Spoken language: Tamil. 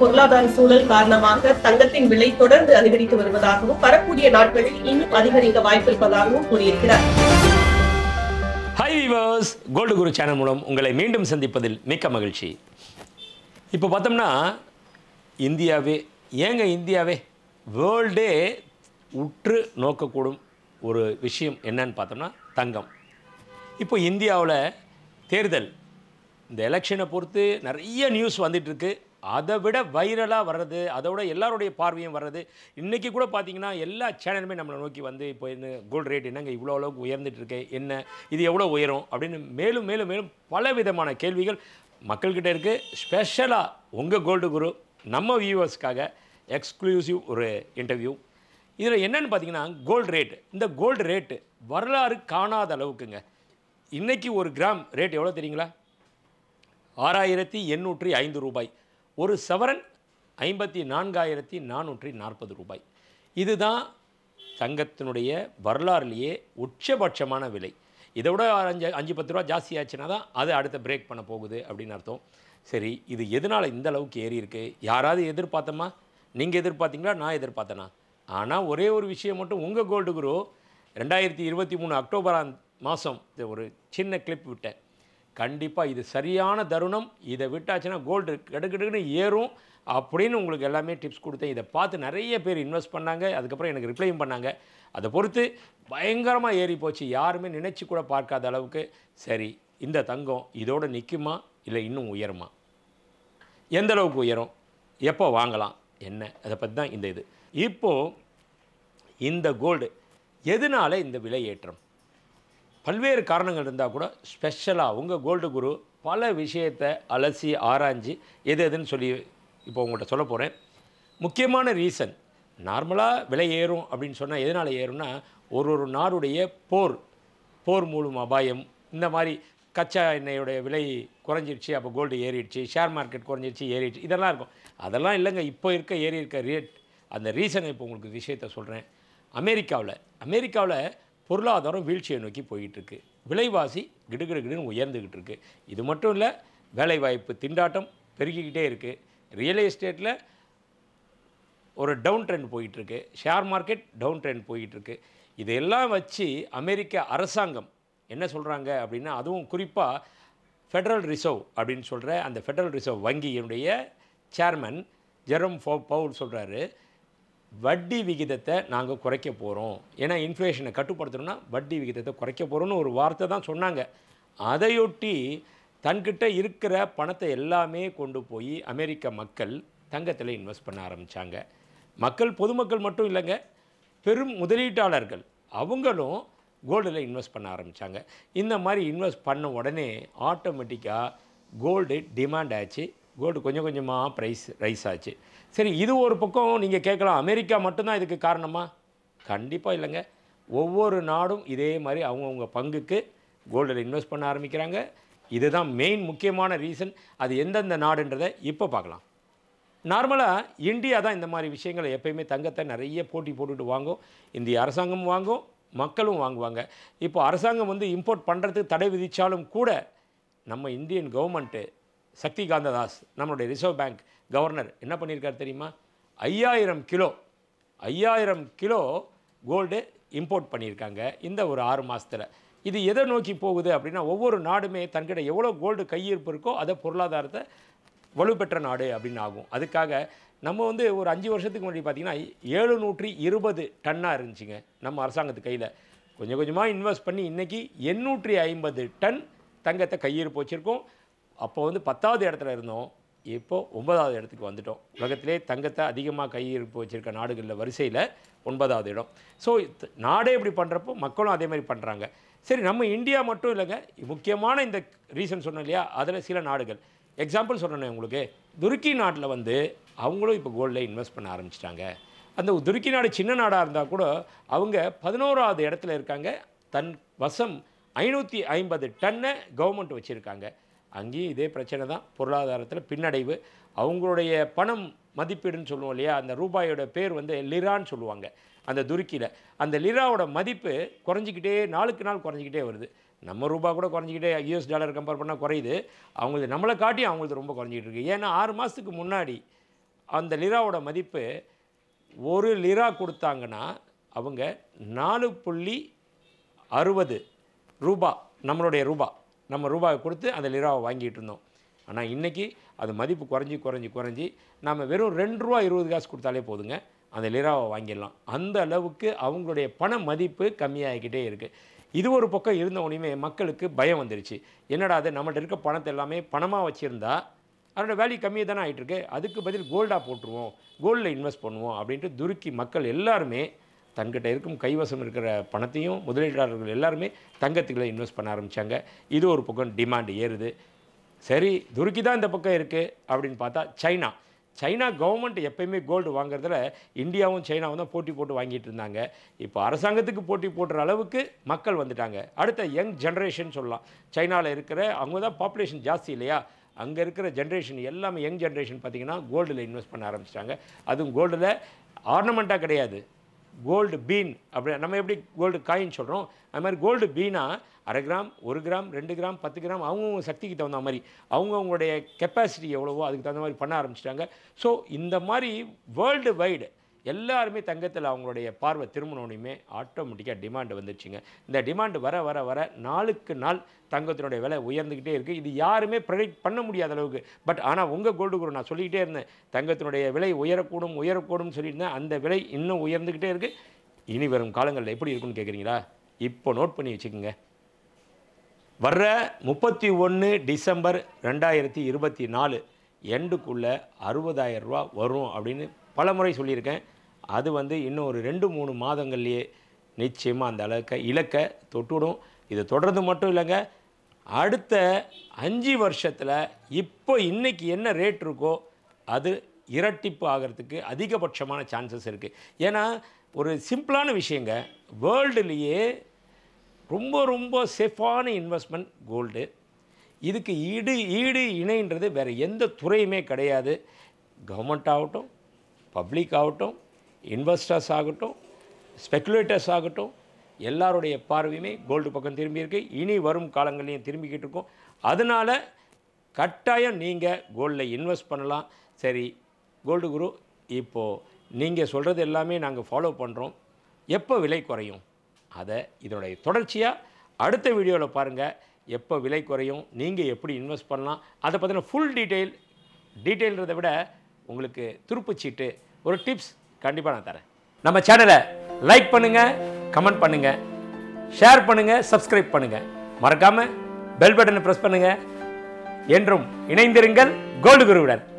பொருளாதார சூழல் காரணமாக தங்கத்தின் விலை தொடர்ந்து அதிகரித்து வருவதாகவும் வரக்கூடிய நாட்களில் இன்னும் அதிகரிக்க வாய்ப்பிருப்பதாகவும் கூறியிருக்கிறார் hi viewers gold Guru channel மூலம் உங்களை மீண்டும் சந்திப்பதில் மிக்க மகிழ்ச்சி இப்போ பார்த்தோம்னா இந்தியாவே ஏங்க இந்தியாவே வேர்ல்டே உற்று நோக்கக்கூடும் ஒரு விஷயம் என்னன்னு பார்த்தோம்னா தங்கம் இப்போ இந்தியாவில் தேர்தல் இந்த எலெக்ஷனை பொறுத்து நிறைய நியூஸ் வந்துட்டுருக்கு அதை விட வைரலாக வர்றது அதோட எல்லாருடைய பார்வையும் வர்றது இன்றைக்கி கூட பார்த்திங்கன்னா எல்லா சேனலுமே நம்மளை நோக்கி வந்து இப்போ என்ன கோல்டு ரேட் என்னங்க இவ்வளோ அளவுக்கு உயர்ந்துட்டு என்ன இது எவ்வளோ உயரும் அப்படின்னு மேலும் மேலும் மேலும் பல விதமான கேள்விகள் மக்கள்கிட்ட இருக்குது ஸ்பெஷலாக உங்கள் கோல்டு குரு நம்ம வியூவர்ஸ்க்காக எக்ஸ்க்ளூசிவ் ஒரு இன்டர்வியூ இதில் என்னென்னு பார்த்தீங்கன்னா கோல்டு ரேட்டு இந்த கோல்டு ரேட்டு வரலாறு காணாத அளவுக்குங்க இன்றைக்கி ஒரு கிராம் ரேட் எவ்வளோ தெரியுங்களா ஆறாயிரத்தி எண்ணூற்றி ஐந்து ரூபாய் ஒரு சவரன் ஐம்பத்தி நான்காயிரத்தி நானூற்றி நாற்பது ரூபாய் இதுதான் தங்கத்தினுடைய வரலாறுலேயே உச்சபட்சமான விலை இதை விட அஞ்சு அஞ்சு பத்து ரூபா ஜாஸ்தியாச்சுன்னா தான் அது அடுத்த பிரேக் பண்ண போகுது அப்படின்னு அர்த்தம் சரி இது எதனால் இந்த அளவுக்கு ஏறி இருக்குது யாராவது எதிர்பார்த்தமா நீங்கள் எதிர்பார்த்தீங்களா நான் எதிர்பார்த்தேனா ஆனால் ஒரே ஒரு விஷயம் மட்டும் உங்கள் கோல்டு குரு ரெண்டாயிரத்தி இருபத்தி மூணு அக்டோபர் மாதம் ஒரு சின்ன கிளிப் விட்டேன் கண்டிப்பாக இது சரியான தருணம் இதை விட்டாச்சுன்னா கோல்டு கெடுக்கெடுக்குன்னு ஏறும் அப்படின்னு உங்களுக்கு எல்லாமே டிப்ஸ் கொடுத்தேன் இதை பார்த்து நிறைய பேர் இன்வெஸ்ட் பண்ணாங்க அதுக்கப்புறம் எனக்கு ரிப்ளையும் பண்ணாங்க அதை பொறுத்து பயங்கரமாக ஏறி போச்சு யாருமே நினச்சி கூட பார்க்காத அளவுக்கு சரி இந்த தங்கம் இதோடு நிற்குமா இல்லை இன்னும் உயருமா எந்த அளவுக்கு உயரும் எப்போ வாங்கலாம் என்ன அதை பற்றி தான் இந்த இது இப்போது இந்த கோல்டு எதனால் இந்த விலை ஏற்றம் பல்வேறு காரணங்கள் இருந்தால் கூட ஸ்பெஷலாக உங்கள் கோல்டு குரு பல விஷயத்தை அலசி ஆராய்ஞ்சு எது எதுன்னு சொல்லி இப்போ உங்கள்கிட்ட சொல்ல போகிறேன் முக்கியமான ரீசன் நார்மலாக விலை ஏறும் அப்படின்னு சொன்னால் எதனால் ஏறும்னா ஒரு ஒரு நாடுடைய போர் போர் மூலம் அபாயம் இந்த மாதிரி கச்சா எண்ணெயோடைய விலை குறைஞ்சிருச்சு அப்போ கோல்டு ஏறிடுச்சு ஷேர் மார்க்கெட் குறைஞ்சிருச்சு ஏறிடுச்சு இதெல்லாம் இருக்கும் அதெல்லாம் இல்லைங்க இப்போ இருக்க ஏறி இருக்க ரேட் அந்த ரீசனை இப்போ உங்களுக்கு விஷயத்த சொல்கிறேன் அமெரிக்காவில் அமெரிக்காவில் பொருளாதாரம் வீழ்ச்சியை நோக்கி போயிட்டுருக்கு விலைவாசி கிடுகிடுகிடுன்னு உயர்ந்துக்கிட்டு இருக்குது இது மட்டும் இல்லை வேலைவாய்ப்பு திண்டாட்டம் பெருகிக்கிட்டே இருக்குது ரியல் எஸ்டேட்டில் ஒரு டவுன் ட்ரெண்ட் போயிட்டுருக்கு ஷேர் மார்க்கெட் டவுன் ட்ரெண்ட் போயிட்டுருக்கு இதையெல்லாம் வச்சு அமெரிக்க அரசாங்கம் என்ன சொல்கிறாங்க அப்படின்னா அதுவும் குறிப்பாக ஃபெடரல் ரிசர்வ் அப்படின்னு சொல்கிற அந்த ஃபெடரல் ரிசர்வ் வங்கியினுடைய சேர்மன் ஜெரம் ஃபோ பவுல் சொல்கிறாரு வட்டி விகிதத்தை நாங்கள் குறைக்க போகிறோம் ஏன்னா இன்ஃப்ளேஷனை கட்டுப்படுத்தணும்னா வட்டி விகிதத்தை குறைக்க போகிறோம்னு ஒரு வார்த்தை தான் சொன்னாங்க அதையொட்டி தன்கிட்ட இருக்கிற பணத்தை எல்லாமே கொண்டு போய் அமெரிக்க மக்கள் தங்கத்தில் இன்வெஸ்ட் பண்ண ஆரம்பித்தாங்க மக்கள் பொதுமக்கள் மட்டும் இல்லைங்க பெரும் முதலீட்டாளர்கள் அவங்களும் கோல்டில் இன்வெஸ்ட் பண்ண ஆரம்பித்தாங்க இந்த மாதிரி இன்வெஸ்ட் பண்ண உடனே ஆட்டோமேட்டிக்காக கோல்டு டிமாண்ட் ஆச்சு கோல்டு கொஞ்சம் கொஞ்சமாக ப்ரைஸ் ரைஸ் ஆச்சு சரி இது ஒரு பக்கம் நீங்கள் கேட்கலாம் அமெரிக்கா மட்டும்தான் இதுக்கு காரணமா கண்டிப்பாக இல்லைங்க ஒவ்வொரு நாடும் இதே மாதிரி அவங்கவுங்க பங்குக்கு கோல்டில் இன்வெஸ்ட் பண்ண ஆரம்பிக்கிறாங்க இதுதான் மெயின் முக்கியமான ரீசன் அது எந்தெந்த நாடுன்றதை இப்போ பார்க்கலாம் நார்மலாக இந்தியா தான் இந்த மாதிரி விஷயங்களை எப்பயுமே தங்கத்தை நிறைய போட்டி போட்டுட்டு வாங்கும் இந்திய அரசாங்கமும் வாங்கும் மக்களும் வாங்குவாங்க இப்போ அரசாங்கம் வந்து இம்போர்ட் பண்ணுறதுக்கு தடை விதித்தாலும் கூட நம்ம இந்தியன் கவர்மெண்ட்டு சக்தி காந்ததாஸ் நம்மளுடைய ரிசர்வ் பேங்க் கவர்னர் என்ன பண்ணியிருக்கார் தெரியுமா ஐயாயிரம் கிலோ ஐயாயிரம் கிலோ கோல்டு இம்போர்ட் பண்ணியிருக்காங்க இந்த ஒரு ஆறு மாதத்தில் இது எதை நோக்கி போகுது அப்படின்னா ஒவ்வொரு நாடுமே தன்கிட்ட எவ்வளோ கோல்டு கையிருப்பு இருக்கோ அதை பொருளாதாரத்தை வலுப்பெற்ற நாடு அப்படின்னு ஆகும் அதுக்காக நம்ம வந்து ஒரு அஞ்சு வருஷத்துக்கு முன்னாடி பார்த்திங்கன்னா எழுநூற்றி இருபது டன்னாக இருந்துச்சுங்க நம்ம அரசாங்கத்து கையில் கொஞ்சம் கொஞ்சமாக இன்வெஸ்ட் பண்ணி இன்றைக்கி எண்ணூற்றி ஐம்பது டன் தங்கத்தை கையிருப்பு வச்சுருக்கோம் அப்போ வந்து பத்தாவது இடத்துல இருந்தோம் இப்போது ஒன்பதாவது இடத்துக்கு வந்துட்டோம் உலகத்திலே தங்கத்தை அதிகமாக கையிருப்பு வச்சுருக்க நாடுகளில் வரிசையில் ஒன்பதாவது இடம் ஸோ நாடே இப்படி பண்ணுறப்போ மக்களும் அதே மாதிரி பண்ணுறாங்க சரி நம்ம இந்தியா மட்டும் இல்லைங்க முக்கியமான இந்த ரீசன் சொன்னோம் இல்லையா அதில் சில நாடுகள் எக்ஸாம்பிள் சொல்லணும் உங்களுக்கு துருக்கி நாட்டில் வந்து அவங்களும் இப்போ கோல்டில் இன்வெஸ்ட் பண்ண ஆரம்பிச்சிட்டாங்க அந்த துருக்கி நாடு சின்ன நாடாக இருந்தால் கூட அவங்க பதினோராவது இடத்துல இருக்காங்க தன் வசம் ஐநூற்றி ஐம்பது டன்னை கவர்மெண்ட் வச்சுருக்காங்க அங்கேயும் இதே பிரச்சனை தான் பொருளாதாரத்தில் பின்னடைவு அவங்களுடைய பணம் மதிப்பீடுன்னு சொல்லுவோம் இல்லையா அந்த ரூபாயோட பேர் வந்து லிரான்னு சொல்லுவாங்க அந்த துருக்கியில் அந்த லிராவோட மதிப்பு குறைஞ்சிக்கிட்டே நாளுக்கு நாள் குறைஞ்சிக்கிட்டே வருது நம்ம ரூபா கூட குறைஞ்சிக்கிட்டே யூஎஸ் டாலர் கம்பேர் பண்ணால் குறையுது அவங்களுக்கு நம்மளை காட்டி அவங்களுக்கு ரொம்ப குறைஞ்சிக்கிட்டு இருக்குது ஏன்னா ஆறு மாதத்துக்கு முன்னாடி அந்த லிராவோட மதிப்பு ஒரு லிரா கொடுத்தாங்கன்னா அவங்க நாலு புள்ளி அறுபது ரூபா நம்மளுடைய ரூபா நம்ம ரூபாய் கொடுத்து அந்த லிராவை வாங்கிட்டு இருந்தோம் ஆனால் இன்றைக்கி அது மதிப்பு குறைஞ்சி குறைஞ்சி குறைஞ்சி நம்ம வெறும் ரெண்டு ரூபா இருபது காசு கொடுத்தாலே போதுங்க அந்த லிராவை வாங்கிடலாம் அந்த அளவுக்கு அவங்களுடைய பண மதிப்பு கம்மியாகிக்கிட்டே இருக்குது இது ஒரு பக்கம் இருந்தவனையுமே மக்களுக்கு பயம் வந்துருச்சு என்னடா அது நம்மகிட்ட இருக்க பணத்தை எல்லாமே பணமாக வச்சுருந்தா அதோட வேல்யூ கம்மியாக தானே ஆகிட்டுருக்கு அதுக்கு பதில் கோல்டாக போட்டுருவோம் கோல்டில் இன்வெஸ்ட் பண்ணுவோம் அப்படின்ட்டு துருக்கி மக்கள் எல்லாருமே தன்கிட்ட இருக்கும் கைவசம் இருக்கிற பணத்தையும் முதலீட்டாளர்கள் எல்லாருமே தங்கத்துக்களை இன்வெஸ்ட் பண்ண ஆரம்பித்தாங்க இது ஒரு பக்கம் டிமாண்ட் ஏறுது சரி துருக்கி தான் இந்த பக்கம் இருக்குது அப்படின்னு பார்த்தா சைனா சைனா கவர்மெண்ட் எப்பயுமே கோல்டு வாங்குறதுல இந்தியாவும் சைனாவும் தான் போட்டி போட்டு வாங்கிட்டு இருந்தாங்க இப்போ அரசாங்கத்துக்கு போட்டி போடுற அளவுக்கு மக்கள் வந்துட்டாங்க அடுத்த யங் ஜென்ரேஷன் சொல்லலாம் சைனாவில் இருக்கிற அவங்க தான் பாப்புலேஷன் ஜாஸ்தி இல்லையா அங்கே இருக்கிற ஜென்ரேஷன் எல்லாமே யங் ஜென்ரேஷன் பார்த்திங்கன்னா கோல்டில் இன்வெஸ்ட் பண்ண ஆரம்பிச்சிட்டாங்க அதுவும் கோல்டில் ஆர்னமெண்ட்டாக கிடையாது கோல்டு பீன் அப்படி நம்ம எப்படி கோல்டு காயின் சொல்கிறோம் அது மாதிரி கோல்டு பீனாக அரை கிராம் ஒரு கிராம் ரெண்டு கிராம் பத்து கிராம் அவங்கவுங்க சக்திக்கு தகுந்த மாதிரி அவங்கவுங்களுடைய கெப்பாசிட்டி எவ்வளவோ அதுக்கு தகுந்த மாதிரி பண்ண ஆரம்பிச்சிட்டாங்க ஸோ இந்த மாதிரி வேர்ல்டு வைடு எல்லாருமே தங்கத்தில் அவங்களுடைய பார்வை திரும்பினோடையுமே ஆட்டோமேட்டிக்காக டிமாண்டு வந்துருச்சுங்க இந்த டிமாண்டு வர வர வர நாளுக்கு நாள் தங்கத்தினுடைய விலை உயர்ந்துக்கிட்டே இருக்குது இது யாருமே ப்ரெடிக்ட் பண்ண முடியாத அளவுக்கு பட் ஆனால் உங்கள் கோல்டு குரு நான் சொல்லிக்கிட்டே இருந்தேன் தங்கத்தினுடைய விலை உயரக்கூடும் உயரக்கூடும் சொல்லியிருந்தேன் அந்த விலை இன்னும் உயர்ந்துக்கிட்டே இருக்குது இனி வரும் காலங்களில் எப்படி இருக்குன்னு கேட்குறீங்களா இப்போ நோட் பண்ணி வச்சுக்கோங்க வர்ற முப்பத்தி ஒன்று டிசம்பர் ரெண்டாயிரத்தி இருபத்தி நாலு எண்டுக்குள்ளே அறுபதாயிரம் ரூபா வரும் அப்படின்னு பல முறை சொல்லியிருக்கேன் அது வந்து இன்னும் ஒரு ரெண்டு மூணு மாதங்கள்லேயே நிச்சயமாக அந்த அளவுக்கு இலக்கை தொட்டுவிடும் இதை தொடர்ந்து மட்டும் இல்லைங்க அடுத்த அஞ்சு வருஷத்தில் இப்போ இன்றைக்கி என்ன ரேட் இருக்கோ அது இரட்டிப்பு ஆகிறதுக்கு அதிகபட்சமான சான்சஸ் இருக்குது ஏன்னா ஒரு சிம்பிளான விஷயங்க வேர்ல்டுலேயே ரொம்ப ரொம்ப சேஃபான இன்வெஸ்ட்மெண்ட் கோல்டு இதுக்கு ஈடு ஈடு இணைன்றது வேறு எந்த துறையுமே கிடையாது கவர்மெண்ட் ஆகட்டும் பப்ளிக் ஆகட்டும் இன்வெஸ்டர்ஸ் ஆகட்டும் ஸ்பெக்குலேட்டர்ஸ் ஆகட்டும் எல்லாருடைய பார்வையுமே கோல்டு பக்கம் திரும்பியிருக்கு இனி வரும் காலங்களையும் திரும்பிக்கிட்டு இருக்கும் அதனால் கட்டாயம் நீங்கள் கோல்டில் இன்வெஸ்ட் பண்ணலாம் சரி கோல்டு குரு இப்போது நீங்கள் சொல்கிறது எல்லாமே நாங்கள் ஃபாலோ பண்ணுறோம் எப்போ விலை குறையும் அதை இதனுடைய தொடர்ச்சியாக அடுத்த வீடியோவில் பாருங்கள் எப்போ விலை குறையும் நீங்கள் எப்படி இன்வெஸ்ட் பண்ணலாம் அதை பற்றின ஃபுல் டீட்டெயில் டீட்டெயில்ன்றதை விட உங்களுக்கு துருப்புச்சீட்டு ஒரு டிப்ஸ் கண்டிப்பாக நான் தரேன் நம்ம சேனலை லைக் பண்ணுங்கள் கமெண்ட் பண்ணுங்கள் ஷேர் பண்ணுங்கள் சப்ஸ்கிரைப் பண்ணுங்கள் மறக்காமல் பெல் பட்டனை ப்ரெஸ் பண்ணுங்கள் என்றும் இணைந்திருங்கள் கோல்டு குருவுடன்